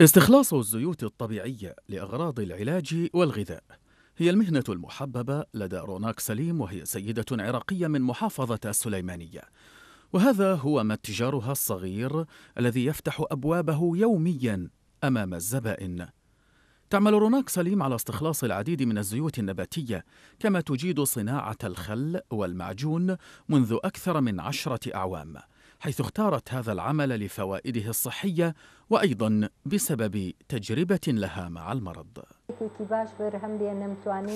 استخلاص الزيوت الطبيعية لأغراض العلاج والغذاء هي المهنة المحببة لدى روناك سليم وهي سيدة عراقية من محافظة السليمانية وهذا هو متجرها الصغير الذي يفتح أبوابه يوميا أمام الزبائن تعمل روناك سليم على استخلاص العديد من الزيوت النباتية كما تجيد صناعة الخل والمعجون منذ أكثر من عشرة أعوام حيث اختارت هذا العمل لفوائده الصحية وأيضا بسبب تجربة لها مع المرض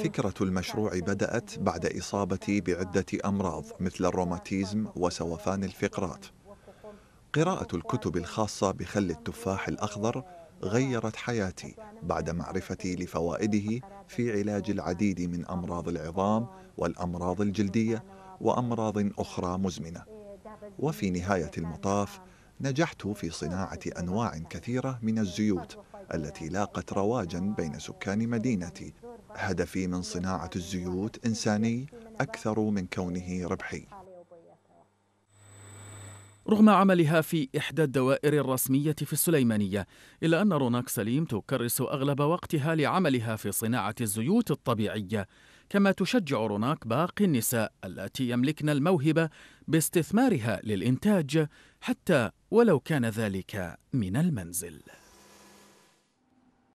فكرة المشروع بدأت بعد إصابتي بعدة أمراض مثل الروماتيزم وسوفان الفقرات قراءة الكتب الخاصة بخل التفاح الأخضر غيرت حياتي بعد معرفتي لفوائده في علاج العديد من أمراض العظام والأمراض الجلدية وأمراض أخرى مزمنة وفي نهاية المطاف نجحت في صناعة أنواع كثيرة من الزيوت التي لاقت رواجا بين سكان مدينتي هدفي من صناعة الزيوت إنساني أكثر من كونه ربحي رغم عملها في إحدى الدوائر الرسمية في السليمانية إلا أن روناك سليم تكرس أغلب وقتها لعملها في صناعة الزيوت الطبيعية كما تشجع روناك باقي النساء التي يملكن الموهبة باستثمارها للإنتاج حتى ولو كان ذلك من المنزل